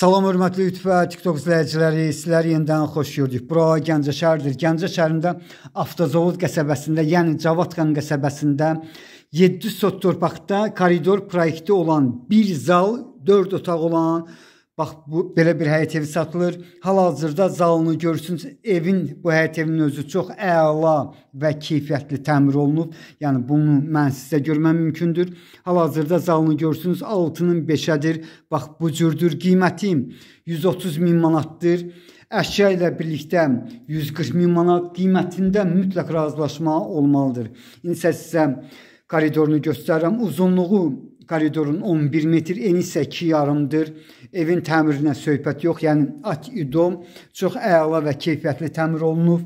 Salam hörmətli YouTube TikTok izləyiciləri, sizlər yenidən xoş gördük. Bura Gəncə şəhəridir. Gəncə şəhərində Avtozavod qəsəbəsində, yəni Cavadxan qəsəbəsində 700 sot torpaqda koridor proyekti olan bir zal, 4 otaq olan Bax bu belə bir həyət evi satılır. Hal-hazırda zalını görürsünüz. Evin bu həyət evinin özü çox əla və keyfiyyətli təmir olunub. Yəni bunu mən sizə görməm mümkündür. Hal-hazırda zalını görürsünüz. Altının 5-ədir. Bax bu cürdür. Qiyməti 130 min manatdır. Əşya ilə birlikdə 140 min manat qiymətində mütləq razılaşma olmalıdır. İndi sizə koridorunu göstərirəm. Uzunluğu koridorun 11 metr, eni isə 2,5-dır. Evin təmirinə söhbət yox, yəni at idom çox əla və keyfiyyətli təmir olunub.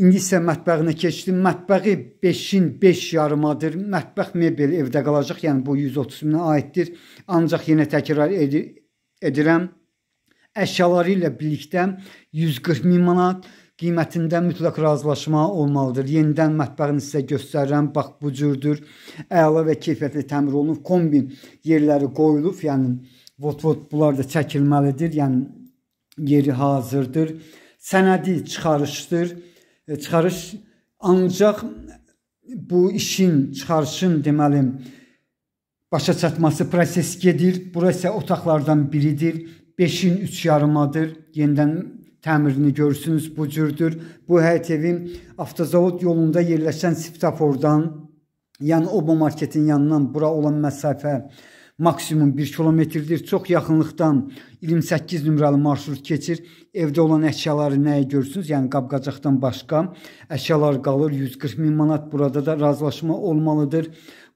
İndi isə mətbəxinə keçdim. Mətbəxi 5-in 5 yarımadır. Mətbəx mebel evdə qalacaq, yəni bu 130 minə aiddir. Ancaq yenə təkrar edir, edirəm. Əşyaları ilə birlikdə 140 min manat qiymətində mütləq razılaşma olmalıdır. Yenidən mətbəxini sizə göstərirəm. Bax bu cürdür. Əla və keyfiyyətli təmir olunub, kombi yerləri qoyulub, yəni vot-vot bunlar da çəkilməlidir. Yəni yeri hazırdır. Sənədi çıxarışdır. E, çıxarış ancaq bu işin, çıxarışın deməli başa çatması proses gedir. Bura isə otaqlardan biridir. 5-in 3 yarımadır. Yenidən təmirini görürsünüz bu cürdür. Bu Həytevin avtozavod yolunda yerləşən svetofordan, yəni Oba marketin yanından bura olan məsafə maksimum 1 kilometrdir. Çox yaxınlıqdan 28 nömrəli marşrut keçir. Evdə olan əşyaları nəyə görürsünüz? Yəni qab-qacaqdan başqa əşyalar qalır. 140 min manat burada da razılaşma olmalıdır.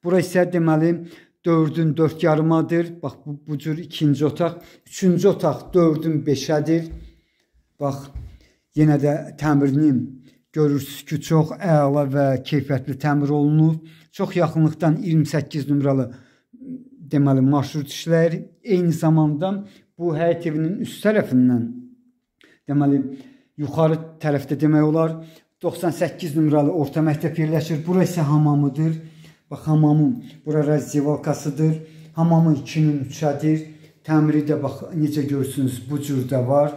Bura isə deməli 4-ün 4 yarımadır. Bax bu, bu cür ikinci otaq, üçüncü otaq 4-ün 5-ədir. Bax, yenə də təmirinin görürsüz ki, çox əla və keyfiyyətli təmir olunub. Çox yaxınlıqdan 28 nömrəli deməli marşrut işləri, eyni zamanda bu həyət evinin üst tərəfindən deməli yuxarı tərəfdə demək olar 98 nömrəli orta məktəb yerləşir. Bura isə hamamıdır. Bax hamamın bura razzivalkasıdır. Hamamı 2-nin 3-ədir. Təmiri də bax necə görürsünüz bu cür də var.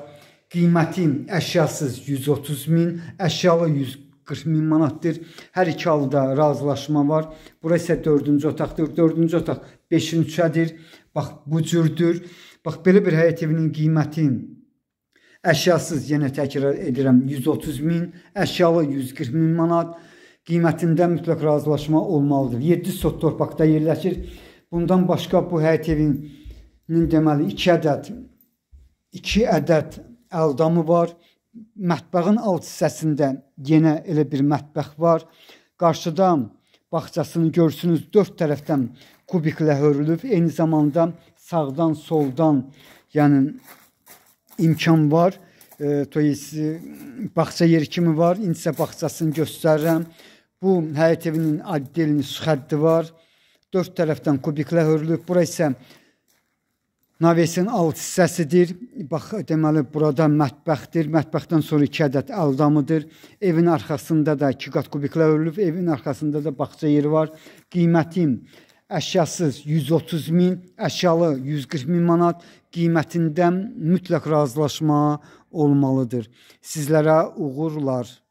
Qiyməti əşyasız 130 min, əşyalı 100 40 min manatdır. Hər iki halda razılaşma var. Bura isə 4-cü otaqdır. 4-cü otaq 5-3-dədir. Bax bu cürdür. Bax belə bir həyət evinin qiyməti əşyasız yenə təkrar edirəm 130 min, əşyalı 140 min manat. Qiymətində mütləq razılaşma olmalıdır. 7 sot torpaqda yerləşir. Bundan başqa bu həyət evinin deməli 2 ədəd 2 ədəd əldamı var. Mətbəxin alt hissəsində yenə elə bir mətbəx var. Qarşıdan bağçasını görürsünüz, dörd tərəfdən kubiklə hörülüb. Eyni zamanda sağdan, soldan, yəni imkan var. E, to есть bağça yeri kimi var. İndi sizə bağçasını göstərirəm. Bu həyət evinin adlı xətti var. Dörd tərəfdən kubiklə hörülüb. Bura isə Navesin alt hissəsidir. Bax, deməli burada mətbəxdir. Mətbəxdən sonra 2 ədəd əldamıdır. Evin arxasında da 2 qat kubiklə örülüb. Evin arxasında da bağça yeri var. Qiymətim əşyasız 130 min, əşyalı 140 min manat qiymətində mütləq razılaşma olmalıdır. Sizlərə uğurlar.